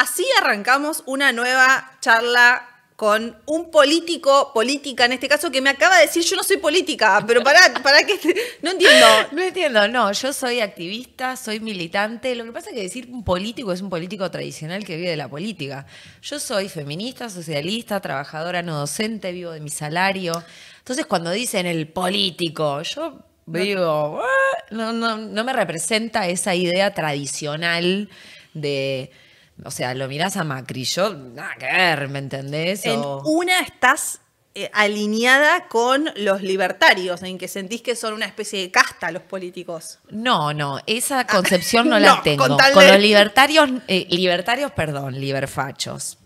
así arrancamos una nueva charla con un político, política en este caso, que me acaba de decir, yo no soy política, pero para, para que... No entiendo. No entiendo, no, yo soy activista, soy militante, lo que pasa es que decir un político es un político tradicional que vive de la política. Yo soy feminista, socialista, trabajadora no docente, vivo de mi salario. Entonces cuando dicen el político, yo digo, no me representa esa idea tradicional de o sea, lo mirás a Macri, yo, nada que ver, ¿me entendés? En una estás eh, alineada con los libertarios, en que sentís que son una especie de casta los políticos. No, no, esa ah, concepción no la tengo. Con, los libertarios, eh, libertarios, perdón, liberfachos.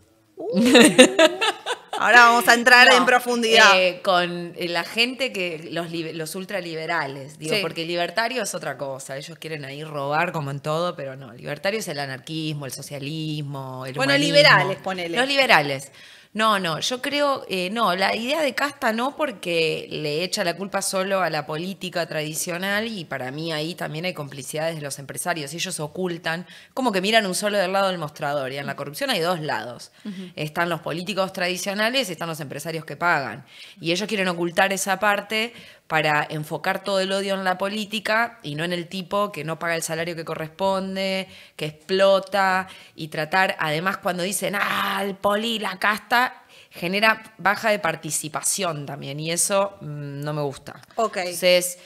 Ahora vamos a entrar en profundidad. Eh, con la gente que, los, ultraliberales, digo, porque libertario es otra cosa. Ellos quieren ahí robar como en todo, pero no. Libertario es el anarquismo, el socialismo, el Bueno, liberales, ponele. Los liberales. No, no, yo creo, eh, no, la idea de casta no porque le echa la culpa solo a la política tradicional y para mí ahí también hay complicidades de los empresarios, ellos ocultan, como que miran un solo del lado del mostrador y en la corrupción hay dos lados, están los políticos tradicionales, están los empresarios que pagan y ellos quieren ocultar esa parte para enfocar todo el odio en la política y no en el tipo que no paga el salario que corresponde, que explota y tratar, además cuando dicen, al ah, poli, la casta, genera baja de participación también y eso mm, no me gusta. Ok. Entonces,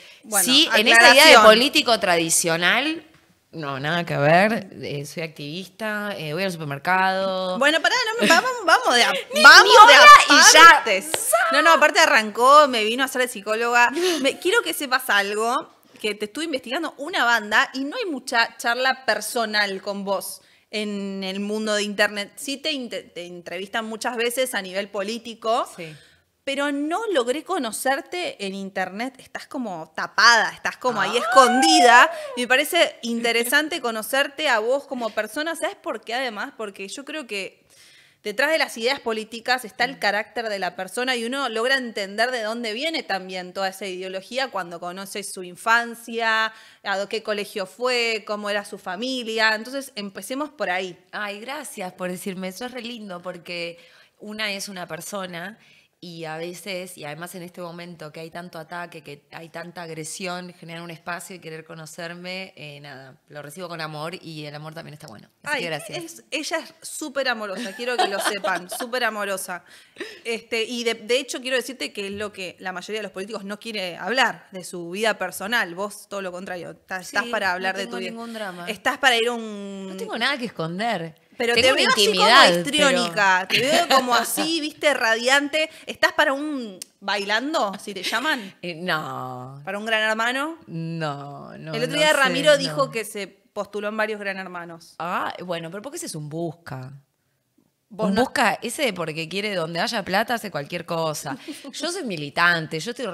sí, en esa idea de político tradicional no, nada que ver. Eh, soy activista, eh, voy al supermercado. Bueno, pará, no, vamos, vamos de a, vamos de a y ya. No, no, aparte arrancó, me vino a ser psicóloga. quiero que sepas algo, que te estuve investigando una banda y no hay mucha charla personal con vos en el mundo de internet. Sí te, te entrevistan muchas veces a nivel político. Sí pero no logré conocerte en internet. Estás como tapada, estás como ahí ah. escondida. me parece interesante conocerte a vos como persona. ¿Sabes por qué además? Porque yo creo que detrás de las ideas políticas está el mm. carácter de la persona y uno logra entender de dónde viene también toda esa ideología cuando conoces su infancia, a qué colegio fue, cómo era su familia. Entonces, empecemos por ahí. Ay, gracias por decirme eso. Es re lindo porque una es una persona y a veces, y además en este momento que hay tanto ataque, que hay tanta agresión, generar un espacio y querer conocerme, eh, nada, lo recibo con amor y el amor también está bueno. Así gracias. ella es súper amorosa, quiero que lo sepan, súper amorosa. Este, y de, hecho quiero decirte que es lo que la mayoría de los políticos no quiere hablar, de su vida personal. Vos todo lo contrario, estás, para hablar de tu vida. ningún drama. Estás para ir a un... No tengo nada que esconder. Pero te veo así como histriónica, te veo como así, viste, radiante. ¿Estás para un bailando, si te llaman? Eh, no. ¿Para un gran hermano? No, no. El otro día Ramiro dijo que se postuló en varios gran hermanos. Ah, bueno, pero porque ese es un busca. Vos busca ese porque quiere donde haya plata hace cualquier cosa. Yo soy militante, yo estoy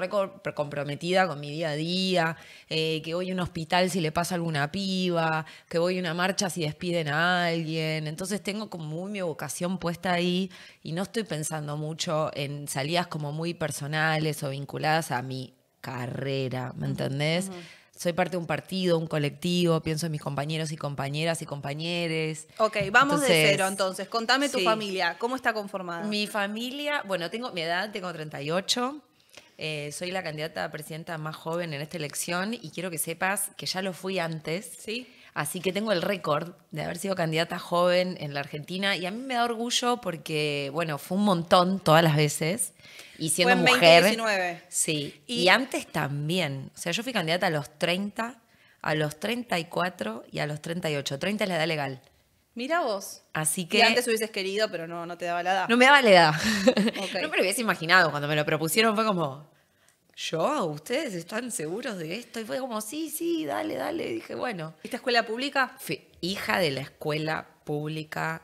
comprometida con mi día a día, eh, que voy a un hospital si le pasa alguna piba, que voy a una marcha si despiden a alguien. Entonces tengo como muy mi vocación puesta ahí y no estoy pensando mucho en salidas como muy personales o vinculadas a mi carrera, ¿me entendés? soy parte de un partido, un colectivo, pienso en mis compañeros y compañeras y compañeres. Ok, vamos de cero entonces. Contame tu familia, ¿cómo está conformada? Mi familia, bueno, tengo mi edad, tengo 38. Eh, soy la candidata a presidenta más joven en esta elección y quiero que sepas que ya lo fui antes. Sí. Así que tengo el récord de haber sido candidata joven en la Argentina y a mí me da orgullo porque, bueno, fue un montón todas las veces y siendo fue en mujer. 2019. Sí. Y... antes también. O sea, yo fui candidata a los 30, a los 34 y a los 38. 30 es la edad legal. Mira vos. Así que. antes hubieses querido, pero no, no te daba la edad. No me daba la edad. No me lo hubiese imaginado. Cuando me lo propusieron fue como. ¿Yo? ¿Ustedes están seguros de esto? Y fue como, sí, sí, dale, dale. dije, bueno. ¿Esta escuela pública? hija de la escuela pública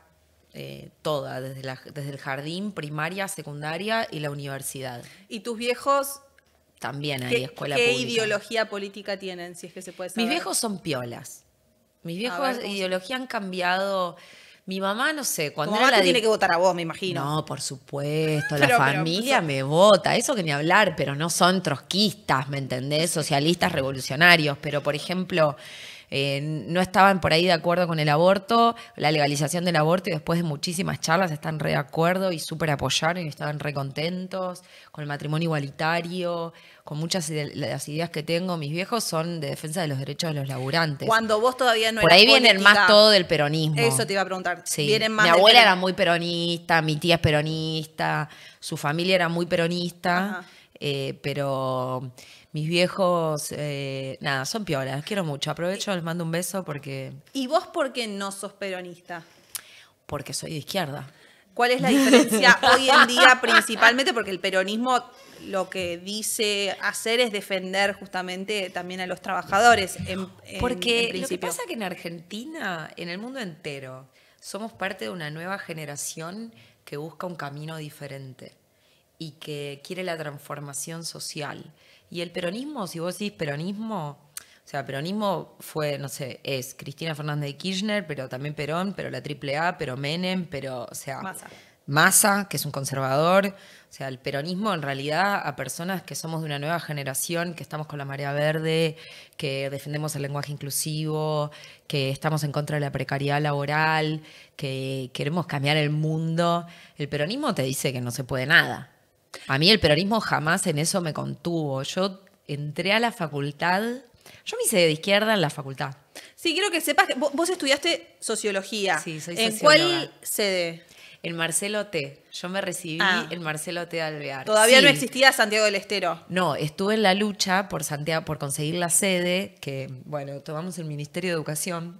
eh, toda, desde, la, desde el jardín, primaria, secundaria y la universidad. ¿Y tus viejos? También hay escuela pública. ¿Qué ideología política tienen, si es que se puede saber? Mis viejos son piolas. Mis viejos ideologías ideología han cambiado. Mi mamá, no sé, cuando la tiene que votar a vos, me imagino. No, por supuesto, la familia pues, me vota, eso que ni hablar, pero no son trotskistas, ¿me entendés? Socialistas revolucionarios, pero por ejemplo, eh, no estaban por ahí de acuerdo con el aborto, la legalización del aborto y después de muchísimas charlas están re de acuerdo y súper apoyaron y estaban re contentos con el matrimonio igualitario, con muchas de las ideas que tengo. Mis viejos son de defensa de los derechos de los laburantes. Cuando vos todavía no Por ahí vienen más todo del peronismo. Eso te iba a preguntar. Sí. mi abuela era muy peronista, mi tía es peronista, su familia era muy peronista, eh, pero mis viejos, eh, nada, son piolas, quiero mucho. Aprovecho, les mando un beso porque. ¿Y vos por qué no sos peronista? Porque soy de izquierda. ¿Cuál es la diferencia hoy en día principalmente? Porque el peronismo lo que dice hacer es defender justamente también a los trabajadores. Porque lo que pasa es que en Argentina, en el mundo entero, somos parte de una nueva generación que busca un camino diferente y que quiere la transformación social y el peronismo, si vos decís peronismo, o sea, peronismo fue, no sé, es Cristina Fernández de Kirchner, pero también Perón, pero la AAA, pero Menem, pero, o sea, Massa. Massa, que es un conservador. O sea, el peronismo en realidad a personas que somos de una nueva generación, que estamos con la marea verde, que defendemos el lenguaje inclusivo, que estamos en contra de la precariedad laboral, que queremos cambiar el mundo. El peronismo te dice que no se puede nada. A mí el peronismo jamás en eso me contuvo. Yo entré a la facultad, yo me hice de izquierda en la facultad. Sí, quiero que sepas que vos estudiaste sociología. Sí, soy ¿En cuál sede? En Marcelo T. Yo me recibí ah. en Marcelo T. Alvear. Todavía no existía Santiago del Estero. No, estuve en la lucha por Santiago, por conseguir la sede, que, bueno, tomamos el Ministerio de Educación.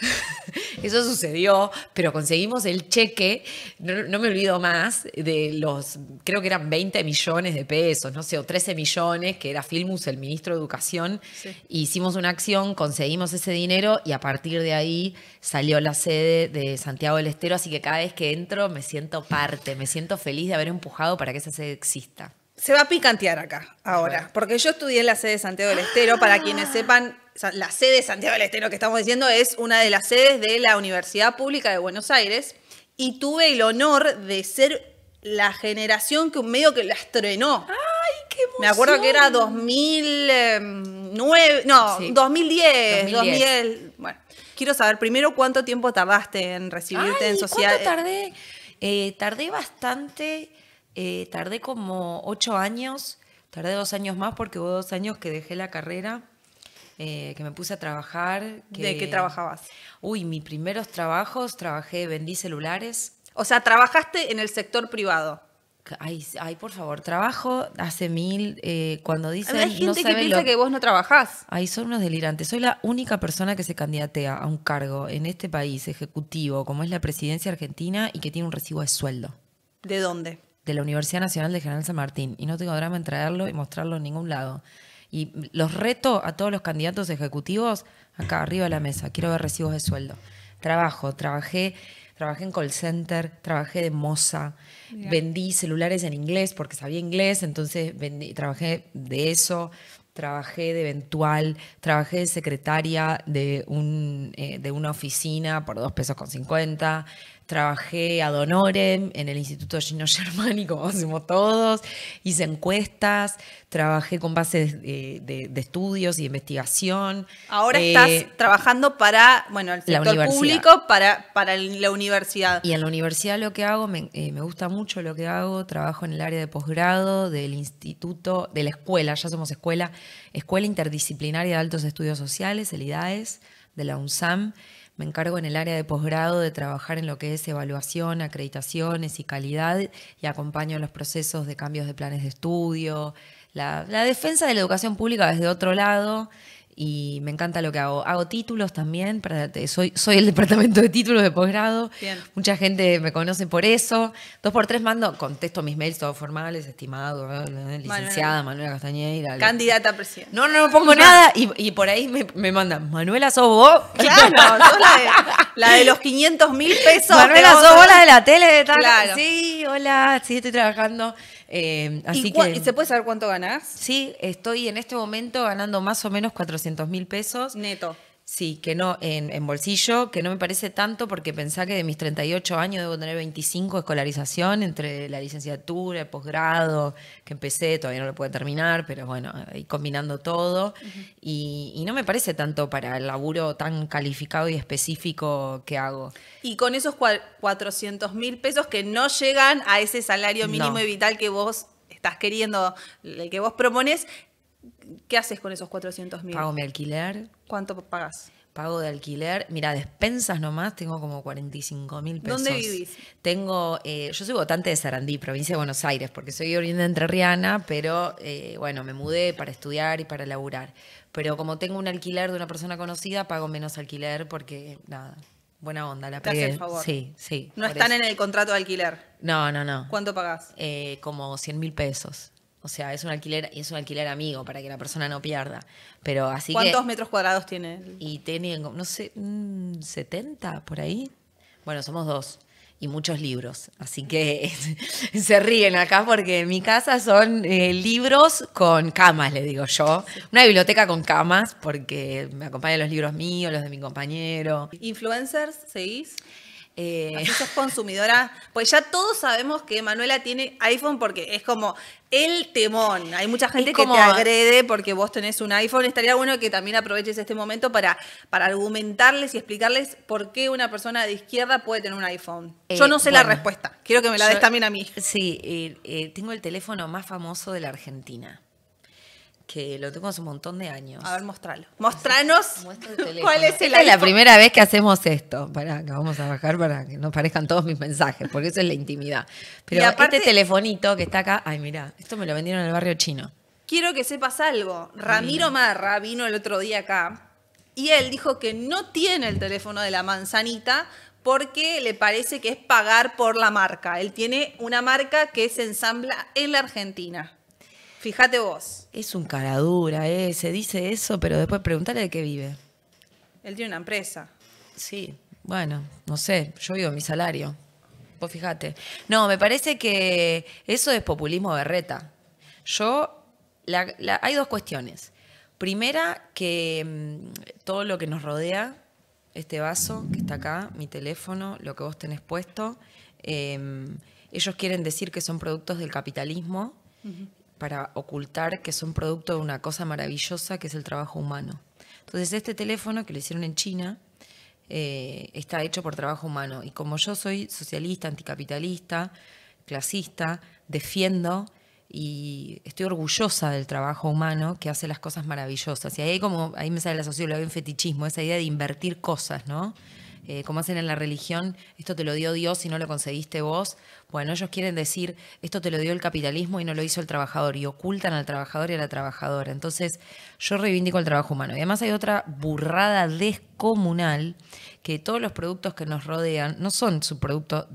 Eso sucedió, pero conseguimos el cheque, no, me olvido más, de los, creo que eran 20 millones de pesos, no sé, o 13 millones, que era Filmus, el ministro de Educación. hicimos una acción, conseguimos ese dinero y a partir de ahí salió la sede de Santiago del Estero, así que cada vez que entro me siento parte, me siento feliz de haber empujado para que esa sede exista. Se va a picantear acá, ahora, porque yo estudié en la sede de Santiago del Estero, para quienes ah. sepan, la sede de Santiago del Estero que estamos diciendo es una de las sedes de la Universidad Pública de Buenos Aires y tuve el honor de ser la generación que un medio que la estrenó. ¡Ay, qué emoción! Me acuerdo que era 2009, em, no, 2010, Bueno, quiero saber primero cuánto tiempo tardaste en recibirte en sociedad. ¿Cuánto tardé? Eh, tardé bastante, eh, tardé como ocho años, tardé dos años más porque hubo dos años que dejé la carrera eh, que me puse a trabajar. ¿De qué trabajabas? Uy, mis primeros trabajos, trabajé, vendí celulares. O sea, trabajaste en el sector privado. Ay, por favor, trabajo hace mil. Eh, cuando dicen. Hay gente que piensa que vos no trabajás. Ay, son unos delirantes. Soy la única persona que se candidatea a un cargo en este país ejecutivo, como es la presidencia argentina, y que tiene un recibo de sueldo. ¿De dónde? De la Universidad Nacional de General San Martín. Y no tengo drama en traerlo y mostrarlo en ningún lado. Y los reto a todos los candidatos ejecutivos acá arriba de la mesa. Quiero ver recibos de sueldo. Trabajo, trabajé, trabajé en call center, trabajé de moza, vendí celulares en inglés porque sabía inglés, entonces trabajé de eso trabajé de eventual, trabajé de secretaria de, un, eh, de una oficina por dos pesos con 50, Trabajé a honorem en el Instituto Gino Germani, como hacemos todos. Hice encuestas, trabajé con bases de, estudios y investigación. Ahora eh, estás trabajando para, bueno, el sector público, para, para la universidad. Y en la universidad lo que hago, me, eh, me gusta mucho lo que hago. Trabajo en el área de posgrado del instituto, de la escuela, ya somos escuela, Escuela Interdisciplinaria de Altos Estudios Sociales, el IDAES, de la UNSAM. Me encargo en el área de posgrado de trabajar en lo que es evaluación, acreditaciones y calidad y acompaño los procesos de cambios de planes de estudio, la, la defensa de la educación pública desde otro lado y me encanta lo que hago. Hago títulos también, soy, soy el departamento de títulos de posgrado, mucha gente me conoce por eso. Dos por tres mando, contesto mis mails todos formales, estimado, licenciada Manuela Castañeda Candidata a No, no, pongo nada y, por ahí me, mandan, Manuela, ¿sos vos? la, de, los 500 mil pesos. Manuela, ¿sos la de la tele? De tal? Sí, hola, sí, estoy trabajando. Eh, así ¿Y ¿Se puede saber cuánto ganás? Sí, estoy en este momento ganando más o menos 400 mil pesos. Neto. Sí, que no, en, bolsillo, que no me parece tanto porque pensá que de mis 38 años debo tener 25 escolarización entre la licenciatura, el posgrado, que empecé, todavía no lo puedo terminar, pero bueno, ahí combinando todo. y, no me parece tanto para el laburo tan calificado y específico que hago. Y con esos 400 mil pesos que no llegan a ese salario mínimo y vital que vos estás queriendo, el que vos propones, ¿Qué haces con esos 400 mil? Pago mi alquiler. ¿Cuánto pagas? Pago de alquiler. Mira, despensas nomás tengo como 45 mil pesos. ¿Dónde vivís? Tengo, eh, yo soy votante de Sarandí, provincia de Buenos Aires, porque soy Entre entrerriana, pero eh, bueno, me mudé para estudiar y para laburar. Pero como tengo un alquiler de una persona conocida, pago menos alquiler porque, nada, buena onda la pegué. favor. Sí, sí. No están en el contrato de alquiler. No, no, no. ¿Cuánto pagás? Eh, como 100 mil pesos. O sea, es un alquiler y es un alquiler amigo para que la persona no pierda. Pero así ¿Cuántos metros cuadrados tiene? Y tiene, no sé, 70 por ahí. Bueno, somos dos y muchos libros. Así que se ríen acá porque en mi casa son eh, libros con camas, le digo yo. Una biblioteca con camas porque me acompañan los libros míos, los de mi compañero. ¿Influencers seguís? Eh... consumidora, pues ya todos sabemos que Manuela tiene iPhone porque es como el temón. Hay mucha gente que te agrede porque vos tenés un iPhone. Estaría bueno que también aproveches este momento para, para argumentarles y explicarles por qué una persona de izquierda puede tener un iPhone. Eh, yo no sé la respuesta. Quiero que me la des también a mí. Sí, eh, eh, tengo el teléfono más famoso de la Argentina que lo tengo hace un montón de años. A ver, mostralo. Mostranos cuál es el Esta es la primera vez que hacemos esto. para que vamos a bajar para que nos parezcan todos mis mensajes, porque eso es la intimidad. Pero este aparte, este telefonito que está acá, ay, mira, esto me lo vendieron en el barrio chino. Quiero que sepas algo. Ramiro Marra vino el otro día acá y él dijo que no tiene el teléfono de la manzanita porque le parece que es pagar por la marca. Él tiene una marca que se ensambla en la Argentina. Fíjate vos. Es un caradura ese, eh, dice eso, pero después preguntale de qué vive. Él tiene una empresa. Sí, bueno, no sé, yo vivo mi salario. Vos fíjate. No, me parece que eso es populismo berreta. Yo, hay dos cuestiones. Primera, que mm, todo lo que nos rodea, este vaso que está acá, mi teléfono, lo que vos tenés puesto, em, ellos quieren decir que son productos del capitalismo para ocultar que son producto de una cosa maravillosa que es el trabajo humano. Entonces este teléfono que lo hicieron en China eh, está hecho por trabajo humano y como yo soy socialista, anticapitalista, clasista, defiendo y estoy orgullosa del trabajo humano que hace las cosas maravillosas. Y ahí como ahí me sale la sociología veo un fetichismo, esa idea de invertir cosas, ¿no? Eh, como hacen en la religión, esto te lo dio Dios y no lo conseguiste vos. Bueno, ellos quieren decir, esto te lo dio el capitalismo y no lo hizo el trabajador, y ocultan al trabajador y a la trabajadora. Entonces, yo reivindico el trabajo humano. Y además hay otra burrada descomunal, que todos los productos que nos rodean no son su producto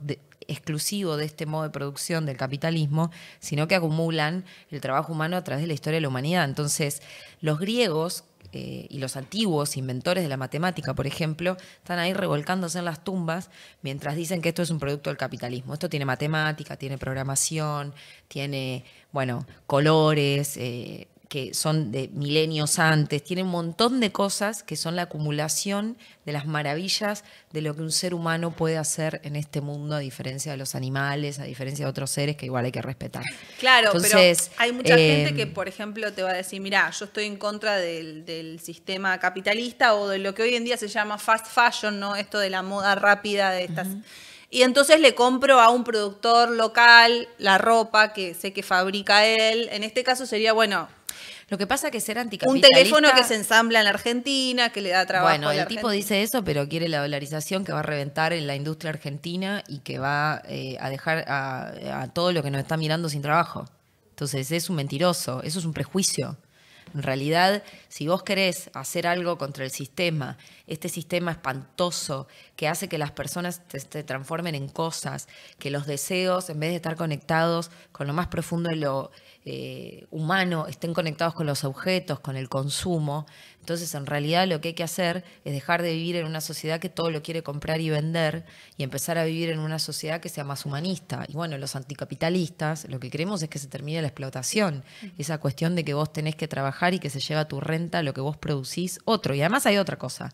exclusivo de este modo de producción del capitalismo, sino que acumulan el trabajo humano a través de la historia de la humanidad. Entonces, los griegos, eh, y los antiguos inventores de la matemática, por ejemplo, están ahí revolcándose en las tumbas mientras dicen que esto es un producto del capitalismo. Esto tiene matemática, tiene programación, tiene, bueno, colores, eh, que son de milenios antes, Tienen un montón de cosas que son la acumulación de las maravillas de lo que un ser humano puede hacer en este mundo, a diferencia de los animales, a diferencia de otros seres que igual hay que respetar. Claro, pero hay mucha gente eh, que, por ejemplo, te va a decir, mira, yo estoy en contra del, sistema capitalista o de lo que hoy en día se llama fast fashion, ¿no? Esto de la moda rápida de estas... Y entonces le compro a un productor local la ropa que sé que fabrica él. En este caso sería, bueno, lo que pasa que ser anticapitalista... Un teléfono que se ensambla en la Argentina, que le da trabajo Bueno, a el tipo dice eso, pero quiere la dolarización que va a reventar en la industria argentina y que va eh, a dejar a, todo lo que nos está mirando sin trabajo. Entonces es un mentiroso, eso es un prejuicio. En realidad, si vos querés hacer algo contra el sistema, este sistema espantoso que hace que las personas se transformen en cosas, que los deseos, en vez de estar conectados con lo más profundo de lo eh, humano estén conectados con los objetos, con el consumo. Entonces, en realidad lo que hay que hacer es dejar de vivir en una sociedad que todo lo quiere comprar y vender y empezar a vivir en una sociedad que sea más humanista. Y bueno, los anticapitalistas lo que queremos es que se termine la explotación, esa cuestión de que vos tenés que trabajar y que se lleva tu renta, lo que vos producís, otro. Y además hay otra cosa.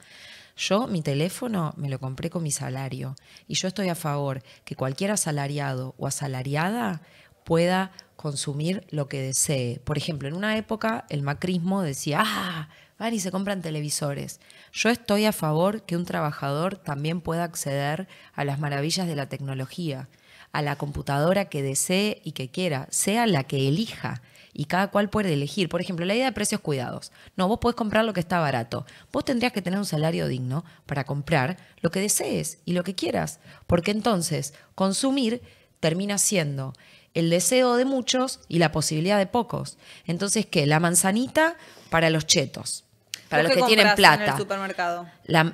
Yo mi teléfono me lo compré con mi salario y yo estoy a favor que cualquier asalariado o asalariada pueda consumir lo que desee. Por ejemplo, en una época el macrismo decía, ah, van y se compran televisores. Yo estoy a favor que un trabajador también pueda acceder a las maravillas de la tecnología, a la computadora que desee y que quiera, sea la que elija y cada cual puede elegir. Por ejemplo, la idea de precios cuidados. No, vos podés comprar lo que está barato. Vos tendrías que tener un salario digno para comprar lo que desees y lo que quieras, porque entonces consumir termina siendo el deseo de muchos y la posibilidad de pocos. Entonces, ¿qué? La manzanita para los chetos para los que tienen plata. En el supermercado?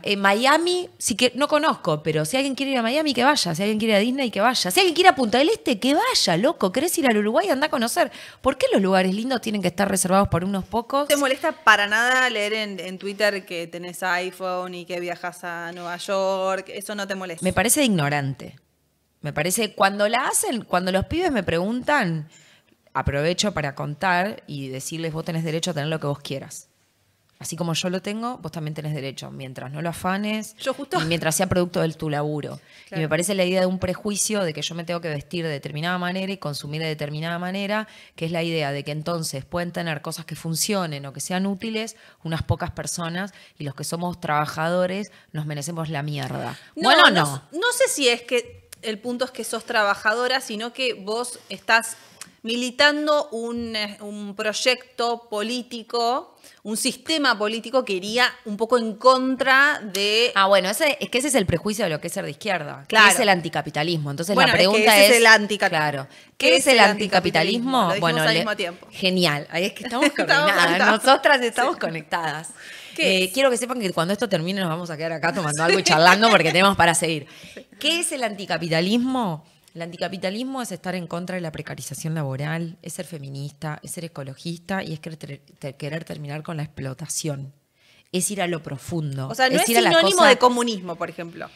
Eh, Miami, sí que no conozco, pero si alguien quiere ir a Miami, que vaya. Si alguien quiere ir a Disney, que vaya. Si alguien quiere ir a Punta del Este, que vaya, loco. ¿Querés ir al Uruguay? Anda a conocer. ¿Por qué los lugares lindos tienen que estar reservados por unos pocos? ¿Te molesta para nada leer en, en Twitter que tenés iPhone y que viajas a Nueva York? Eso no te molesta. Me parece ignorante. Me parece, cuando la hacen, cuando los pibes me preguntan, aprovecho para contar y decirles, vos tenés derecho a tener lo que vos quieras. Así como yo lo tengo, vos también tenés derecho, mientras no lo afanes mientras sea producto de tu laburo. Y me parece la idea de un prejuicio de que yo me tengo que vestir de determinada manera y consumir de determinada manera, que es la idea de que entonces pueden tener cosas que funcionen o que sean útiles unas pocas personas y los que somos trabajadores nos merecemos la mierda. No, bueno, no. No, no sé si es que el punto es que sos trabajadora, sino que vos estás militando eh, un, proyecto político, un sistema político que iría un poco en contra de... Ah, bueno, ese, es que ese es el prejuicio de lo que es ser de izquierda, que es el anticapitalismo. Entonces la pregunta es... Claro. ¿Qué, es, el anticapitalismo? bueno, genial. Ahí es que estamos coordinadas Nosotras estamos conectadas. Eh, quiero que sepan que cuando esto termine nos vamos a quedar acá tomando algo y charlando porque tenemos para seguir. ¿Qué es el anticapitalismo? El anticapitalismo es estar en contra de la precarización laboral, es ser feminista, es ser ecologista y es querer terminar con la explotación. Es ir a lo profundo. es, ir sinónimo a de comunismo, por ejemplo.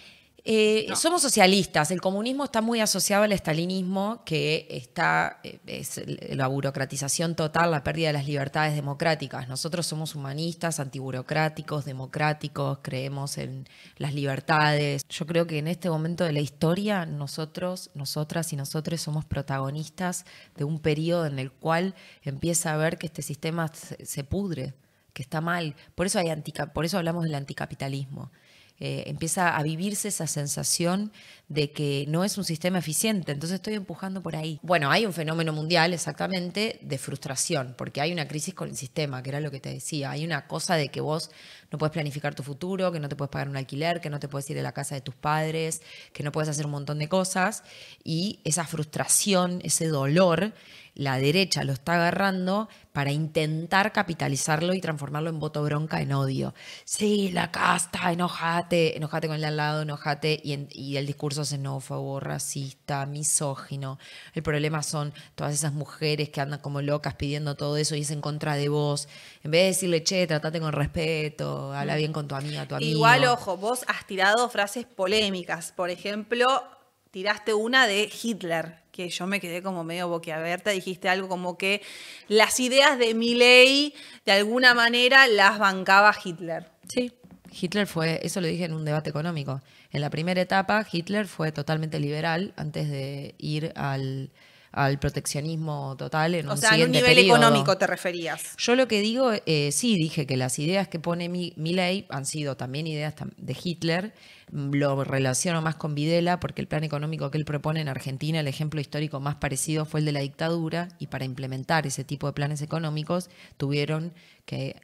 Eh, somos socialistas. El comunismo está muy asociado al estalinismo, que está eh, es la burocratización total, la pérdida de las libertades democráticas. Nosotros somos humanistas, antiburocráticos, democráticos, creemos en las libertades. Yo creo que en este momento de la historia, nosotros, nosotras y nosotros somos protagonistas de un periodo en el cual empieza a ver que este sistema se pudre, que está mal. Por eso, hay por eso hablamos del anticapitalismo eh, empieza a vivirse esa sensación de que no es un sistema eficiente, entonces estoy empujando por ahí. Bueno, hay un fenómeno mundial exactamente de frustración, porque hay una crisis con el sistema, que era lo que te decía, hay una cosa de que vos no puedes planificar tu futuro, que no te puedes pagar un alquiler, que no te puedes ir de la casa de tus padres, que no puedes hacer un montón de cosas, y esa frustración, ese dolor, la derecha lo está agarrando para intentar capitalizarlo y transformarlo en voto bronca, en odio. Sí, la casta, enojate, enojate con el al lado, enojate, y, y el discurso xenófobo, racista, misógino. El problema son todas esas mujeres que andan como locas pidiendo todo eso y es en contra de vos. En vez de decirle, che, tratate con respeto, habla bien con tu amiga, tu amigo. Igual, ojo, vos has tirado frases polémicas. Por ejemplo, tiraste una de Hitler que yo me quedé como medio boquiabierta, dijiste algo como que las ideas de mi ley, de alguna manera las bancaba Hitler. Sí, Hitler fue, eso lo dije en un debate económico. En la primera etapa Hitler fue totalmente liberal antes de ir al al proteccionismo total en o sea, a nivel económico te referías. Yo lo que digo, eh, sí, dije que las ideas que pone mi, ley han sido también ideas de Hitler, mm, lo relaciono más con Videla, porque el plan económico que él propone en Argentina, el ejemplo histórico más parecido fue el de la dictadura, y para implementar ese tipo de planes económicos tuvieron que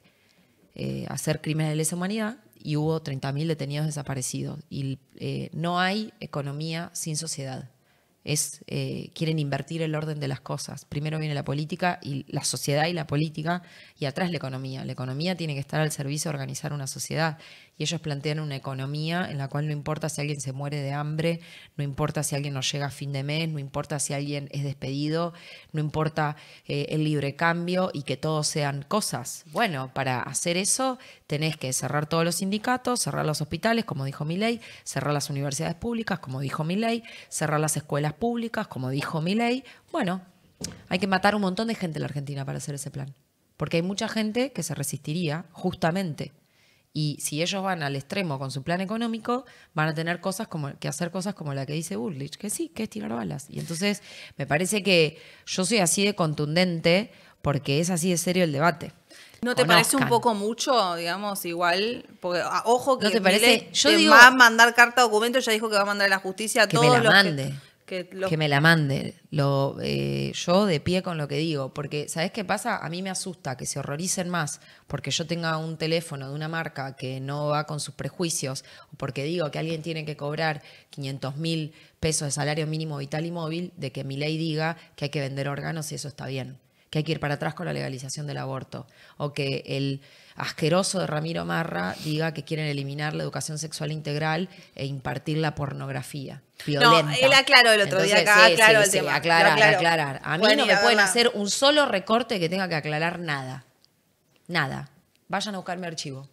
eh, hacer crímenes de lesa humanidad y hubo 30.000 detenidos desaparecidos. Y eh, no hay economía sin sociedad es, eh, quieren invertir el orden de las cosas. Primero viene la política y la sociedad y la política y atrás la economía. La economía tiene que estar al servicio de organizar una sociedad y ellos plantean una economía en la cual no importa si alguien se muere de hambre, no importa si alguien no llega a fin de mes, no importa si alguien es despedido, no importa eh, el libre cambio y que todos sean cosas. Bueno, para hacer eso tenés que cerrar todos los sindicatos, cerrar los hospitales, como dijo mi ley, cerrar las universidades públicas, como dijo mi ley, cerrar las escuelas públicas, como dijo mi ley. Bueno, hay que matar un montón de gente en la Argentina para hacer ese plan. Porque hay mucha gente que se resistiría justamente y si ellos van al extremo con su plan económico, van a tener cosas como que hacer cosas como la que dice Bullrich, que sí, que es tirar balas. Y entonces me parece que yo soy así de contundente porque es así de serio el debate. ¿No te parece un poco mucho, digamos, igual? Porque, ah, ojo, que ¿No parece? Yo va a mandar carta a documento, ya dijo que va a mandar a la justicia a que todos me los mande. Que, me la mande Lo, eh, yo de pie con lo que digo. Porque, ¿sabes qué pasa? A mí me asusta que se horroricen más porque yo tenga un teléfono de una marca que no va con sus prejuicios, o porque digo que alguien tiene que cobrar 500 mil pesos de salario mínimo vital y móvil, de que mi ley diga que hay que vender órganos y eso está bien que hay que ir para atrás con la legalización del aborto, o que el asqueroso de Ramiro Marra diga que quieren eliminar la educación sexual integral e impartir la pornografía. Violenta. No, él aclaró el otro día acá, aclaró Aclarar, aclarar. A mí no me pueden hacer un solo recorte que tenga que aclarar nada. Nada. Vayan a buscar mi archivo.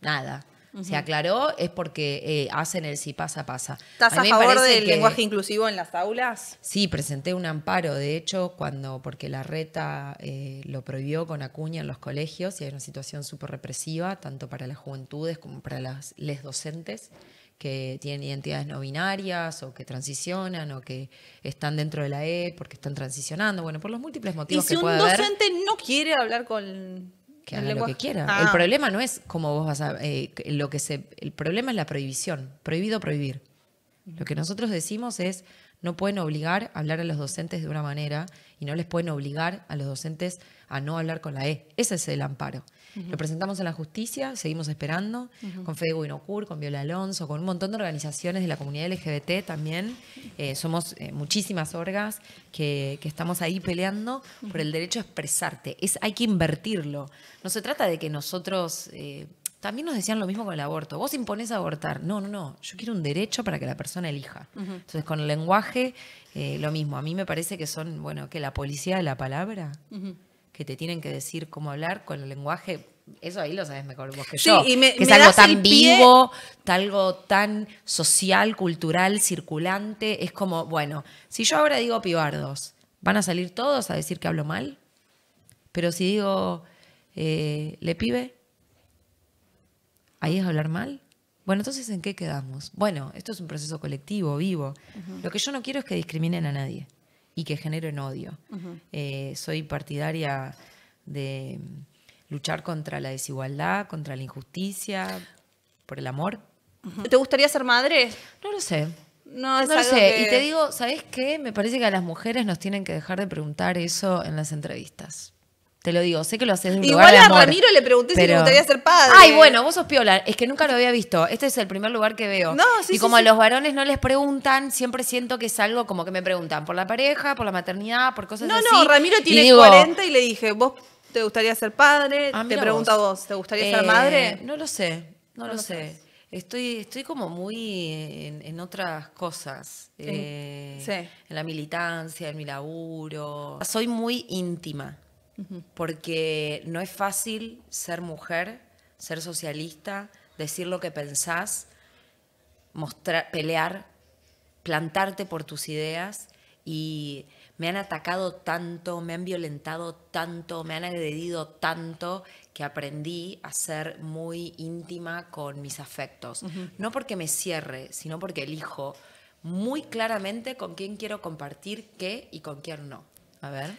Nada se aclaró, es porque eh, hacen el si pasa, pasa. ¿Estás a, favor del lenguaje inclusivo en las aulas? Sí, presenté un amparo, de hecho, cuando, porque la reta eh, lo prohibió con acuña en los colegios y hay una situación súper represiva, tanto para las juventudes como para las les docentes que tienen identidades no binarias o que transicionan o que están dentro de la E porque están transicionando, bueno, por los múltiples motivos. Y si un docente no quiere hablar con que haga lo que quiera. Ah. El problema no es como vos vas a. Eh, lo que se, el problema es la prohibición. Prohibido prohibir. Lo que nosotros decimos es no pueden obligar a hablar a los docentes de una manera y no les pueden obligar a los docentes a no hablar con la E. Ese es el amparo. Lo presentamos en la justicia, seguimos esperando, con Fede Guinocur, con Viola Alonso, con un montón de organizaciones de la comunidad LGBT también. Eh, somos eh, muchísimas orgas que, estamos ahí peleando por el derecho a expresarte. Es, hay que invertirlo. No se trata de que nosotros... Eh, también nos decían lo mismo con el aborto. Vos impones abortar. No, no, no. Yo quiero un derecho para que la persona elija. Entonces, con el lenguaje, lo mismo. A mí me parece que son, bueno, que la policía de la palabra que te tienen que decir cómo hablar con el lenguaje. Eso ahí lo sabes mejor vos que yo. que es algo tan vivo, algo tan social, cultural, circulante. Es como, bueno, si yo ahora digo pibardos, ¿van a salir todos a decir que hablo mal? Pero si digo eh, le pibe, ahí es hablar mal. Bueno, entonces, ¿en qué quedamos? Bueno, esto es un proceso colectivo, vivo. Lo que yo no quiero es que discriminen a nadie y que generen odio. Eh, soy partidaria de luchar contra la desigualdad, contra la injusticia, por el amor. ¿Te gustaría ser madre? No lo sé. No, lo sé. Y te digo, ¿sabes qué? Me parece que a las mujeres nos tienen que dejar de preguntar eso en las entrevistas. Te lo digo, sé que lo haces de un Igual a Ramiro le pregunté si le gustaría ser padre. Ay, bueno, vos sos piola. Es que nunca lo había visto. Este es el primer lugar que veo. No, sí, y como a los varones no les preguntan, siempre siento que es algo como que me preguntan por la pareja, por la maternidad, por cosas así. No, no, Ramiro tiene 40 y le dije, ¿vos te gustaría ser padre? Ah, te pregunto a vos, ¿te gustaría ser madre? Eh, no lo sé, no, lo, sé. Estoy, estoy como muy en, otras cosas. Eh, en la militancia, en mi laburo. Soy muy íntima porque no es fácil ser mujer, ser socialista, decir lo que pensás, mostrar, pelear, plantarte por tus ideas y me han atacado tanto, me han violentado tanto, me han agredido tanto que aprendí a ser muy íntima con mis afectos. No porque me cierre, sino porque elijo muy claramente con quién quiero compartir qué y con quién no. A ver.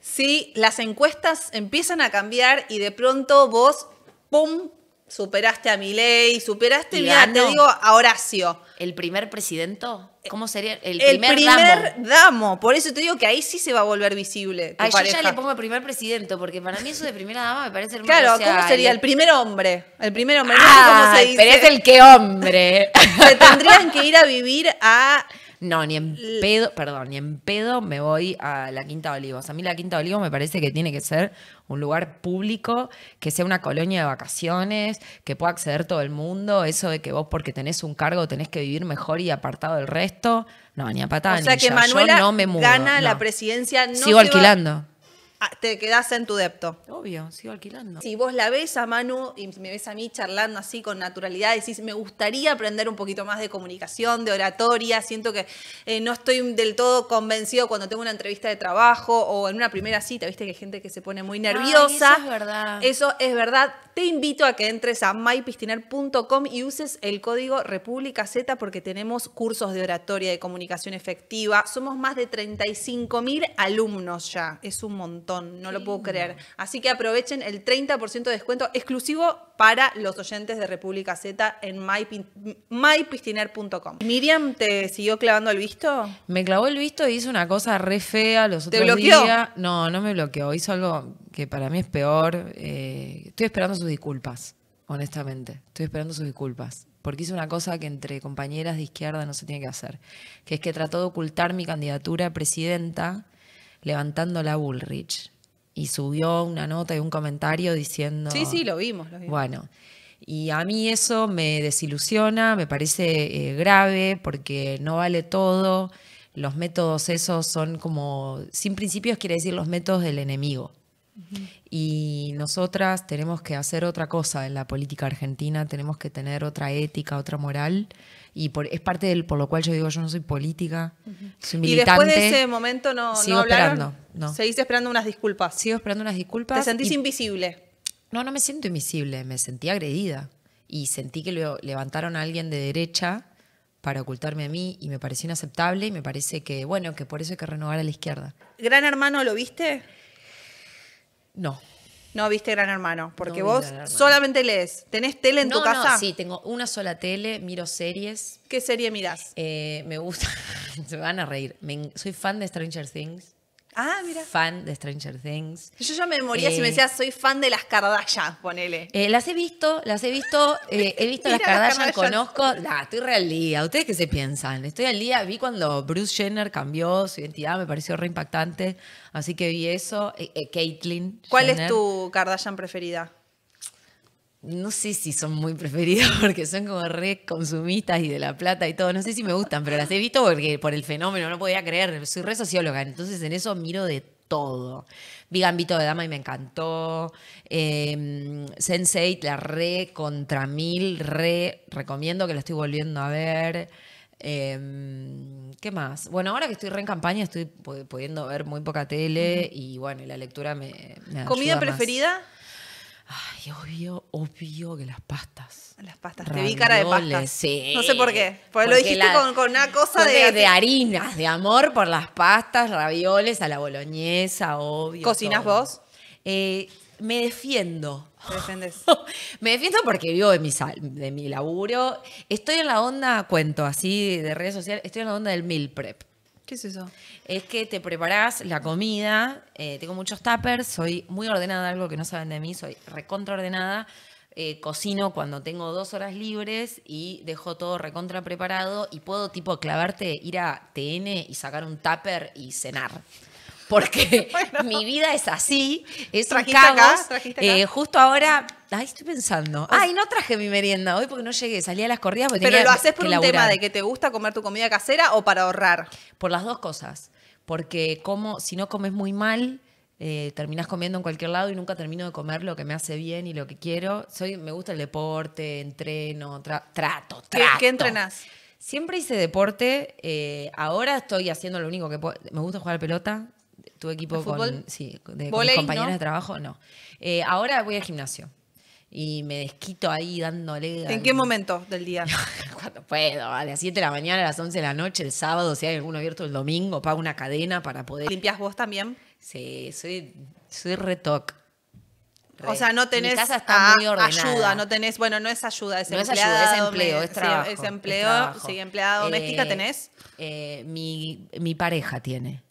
Sí, las encuestas empiezan a cambiar y de pronto vos, ¡pum!, superaste a Milei, superaste, te digo, a Horacio. ¿El primer presidente? Eh, ¿Cómo sería? El, primer el primer, damo. Por eso te digo que ahí sí se va a volver visible. Ay, yo ya le pongo el primer presidente, porque para mí eso de primera dama me parece hermoso. Claro, ¿cómo sería? El primer hombre. El primer hombre. cómo se Pero es el que hombre. se tendrían que ir a vivir a no, ni en pedo, perdón, ni en pedo me voy a la Quinta de Olivos. A mí la Quinta de Olivos me parece que tiene que ser un lugar público, que sea una colonia de vacaciones, que pueda acceder todo el mundo. Eso de que vos porque tenés un cargo tenés que vivir mejor y apartado del resto. No, ni a patada. O sea que Manuel no gana la presidencia. Sigo alquilando. Ah, te quedás en tu depto. Obvio, sigo alquilando. Si vos la ves a Manu y me ves a mí charlando así con naturalidad, decís, me gustaría aprender un poquito más de comunicación, de oratoria, siento que eh, no estoy del todo convencido cuando tengo una entrevista de trabajo o en una primera cita, viste que hay gente que se pone muy nerviosa. eso es verdad. Eso es verdad. Te invito a que entres a mypistiner.com y uses el código República Z porque tenemos cursos de oratoria, de comunicación efectiva. Somos más de 35 mil alumnos ya, es un montón no lo puedo creer. Así que aprovechen el 30% de descuento exclusivo para los oyentes de República Z en mypistiner.com. Miriam, ¿te siguió clavando el visto? Me clavó el visto y hizo una cosa re fea los otros ¿Te bloqueó? No, no me bloqueó. Hizo algo que para mí es peor. Eh, estoy esperando sus disculpas, honestamente. Estoy esperando sus disculpas porque hizo una cosa que entre compañeras de izquierda no se tiene que hacer, que es que trató de ocultar mi candidatura a presidenta levantando la Bullrich y subió una nota y un comentario diciendo... Sí, sí, lo vimos. Bueno, y a mí eso me desilusiona, me parece eh, grave porque no vale todo. Los métodos esos son como, sin principios quiere decir los métodos del enemigo. Y nosotras tenemos que hacer otra cosa en la política argentina, tenemos que tener otra ética, otra moral y por, es parte del, por lo cual yo digo, yo no soy política, soy militante. Y después de ese momento no, sigo no esperando, esperando unas disculpas. Sigo esperando unas disculpas. ¿Te sentís invisible? No, no me siento invisible, me sentí agredida y sentí que levantaron a alguien de derecha para ocultarme a mí y me pareció inaceptable y me parece que, bueno, que por eso hay que renovar a la izquierda. ¿Gran hermano lo viste? No. No viste Gran Hermano, porque vos solamente lees. ¿Tenés tele en tu casa? No, sí, tengo una sola tele, miro series. ¿Qué serie mirás? Eh, me gusta, se van a reír. soy fan de Stranger Things. Ah, mira. Fan de Stranger Things. Yo ya me moría si me eh, decías, soy fan de las Kardashian, ponele. Eh, las he visto, las he visto, eh, he visto las Kardashian, conozco. estoy re al día. ¿Ustedes qué se piensan? Estoy al día. Vi cuando Bruce Jenner cambió su identidad, me pareció re impactante. Así que vi eso. Caitlyn. ¿Cuál es tu Kardashian preferida? no sé si son muy preferidas porque son como re consumistas y de la plata y todo. No sé si me gustan, pero las he visto porque por el fenómeno, no podía creer. Soy re socióloga, entonces en eso miro de todo. Vi Gambito de Dama y me encantó. Eh, em, Sense8, la re contra mil, re recomiendo que la estoy volviendo a ver. Em, ¿Qué más? Bueno, ahora que estoy re en campaña estoy pudiendo ver muy poca tele y bueno, la lectura me... me ¿Comida preferida? Ay, obvio, obvio que las pastas. Las pastas. Te vi cara de pastas. No sé por qué. Porque, lo dijiste con, una cosa de, de, harinas, de amor por las pastas, ravioles, a la boloñesa, obvio. ¿Cocinas vos? Eh, me defiendo. ¿Te me defiendo porque vivo de mi, de mi laburo. Estoy en la onda, cuento así, de redes sociales, estoy en la onda del meal prep. ¿Qué es eso? Es que te preparas la comida, eh, tengo muchos tuppers, soy muy ordenada, algo que no saben de mí, soy recontraordenada eh, cocino cuando tengo dos horas libres y dejo todo recontra preparado y puedo tipo clavarte, ir a TN y sacar un tupper y cenar porque mi vida es así, es trajiste eh, justo ahora, ay, estoy pensando. Ay, no traje mi merienda hoy porque no llegué, salí a las corridas porque Pero lo haces por un tema de que te gusta comer tu comida casera o para ahorrar. Por las dos cosas, porque como si no comes muy mal, eh, terminás comiendo en cualquier lado y nunca termino de comer lo que me hace bien y lo que quiero. Soy, me gusta el deporte, entreno, trato, trato. ¿Qué, entrenás? Siempre hice deporte. Eh, ahora estoy haciendo lo único que puedo. Me gusta jugar a pelota tu equipo con, de, compañeros de trabajo, no. Eh, ahora voy al gimnasio y me desquito ahí dándole. ¿En qué momento del día? Cuando puedo, a las 7 de la mañana, a las 11 de la noche, el sábado, si hay alguno abierto el domingo, pago una cadena para poder. ¿Limpias vos también? Sí, soy, soy retoc. O sea, no tenés mi casa está muy ordenada. ayuda, no tenés, bueno, no es ayuda, es, es empleo, es trabajo. es empleo, sí, empleada doméstica eh, tenés. Eh, mi, mi pareja tiene.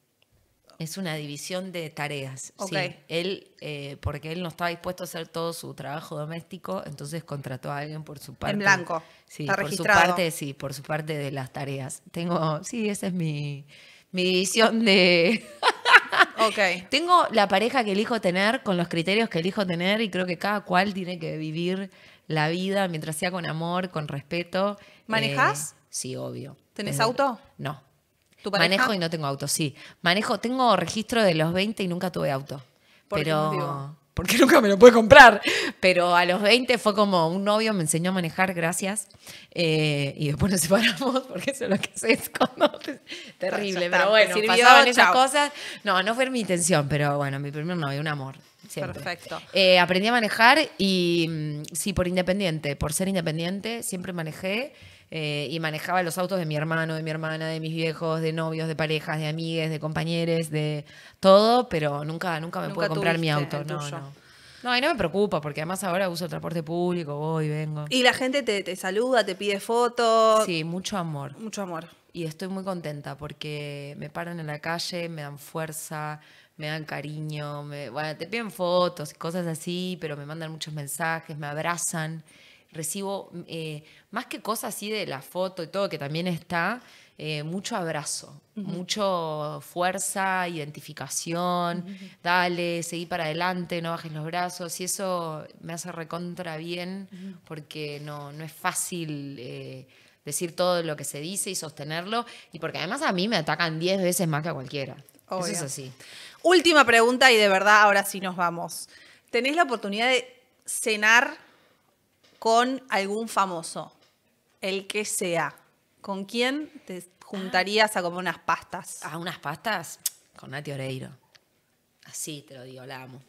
Es una división de tareas. Sí, él, eh, porque él no estaba dispuesto a hacer todo su trabajo doméstico, entonces contrató a alguien por su parte. En blanco. Sí, por su parte, sí, por su parte de las tareas. Tengo, sí, esa es mi, mi división de. okay. Tengo la pareja que elijo tener con los criterios que elijo tener y creo que cada cual tiene que vivir la vida mientras sea con amor, con respeto. ¿Manejas? Eh, sí, obvio. ¿Tenés auto? No. Manejo y no tengo auto, sí. Manejo, tengo registro de los 20 y nunca tuve auto. ¿Por Qué porque nunca me lo pude comprar. Pero a los 20 fue como un novio, me enseñó a manejar, gracias. Eh, y después nos separamos, porque eso es lo que se esconde. Terrible, pero bueno, pasaban esas cosas. No, no fue mi intención, pero bueno, mi primer novio, un amor. Perfecto. Eh, aprendí a manejar y mm, sí, por independiente, por ser independiente, siempre manejé. Eh, y manejaba los autos de mi hermano, de mi hermana, de mis viejos, de novios, de parejas, de amigas, de compañeros, de todo, pero nunca, nunca me pude comprar mi auto. No, no. No, y no me preocupa, porque además ahora uso el transporte público, voy, vengo. Y la gente te, te saluda, te pide fotos. Sí, mucho amor. Mucho amor. Y estoy muy contenta porque me paran en la calle, me dan fuerza, me dan cariño, bueno, te piden fotos y cosas así, pero me mandan muchos mensajes, me abrazan recibo, mm, eh, más que cosas así de la foto y todo, que también está, eh, mucho abrazo, mucha mucho fuerza, identificación, dale, seguí para adelante, no bajes los brazos, y eso me hace recontra bien, porque no, no es fácil. Eh, decir todo lo que se dice y sostenerlo, y porque además a mí me atacan 10 veces más que a cualquiera. Eso es así. Última pregunta y de verdad ahora sí nos vamos. ¿Tenés la oportunidad de cenar con algún famoso, el que sea, ¿con quién te juntarías a comer unas pastas? A unas pastas con Nati Oreiro. Así te lo digo, la amo.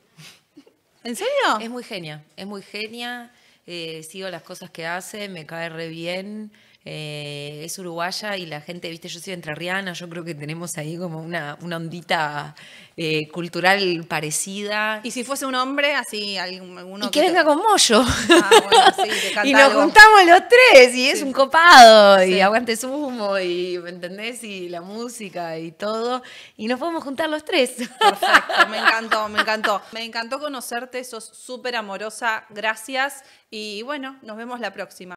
¿En serio? Es muy genia, es muy genia. Eh, sigo las cosas que hace, me cae re bien. Eh, es uruguaya y la gente, viste, yo soy entrerriana, yo creo que tenemos ahí como una, una ondita eh, cultural parecida. Y si fuese un hombre, así alguno. Y que, venga con mollo. Ah, y nos juntamos los tres, y es un copado, y aguante humo y ¿me entendés? Y la música y todo. Y nos podemos juntar los tres. Perfecto, me encantó, me encantó. Me encantó conocerte, sos súper amorosa, gracias. Y bueno, nos vemos la próxima.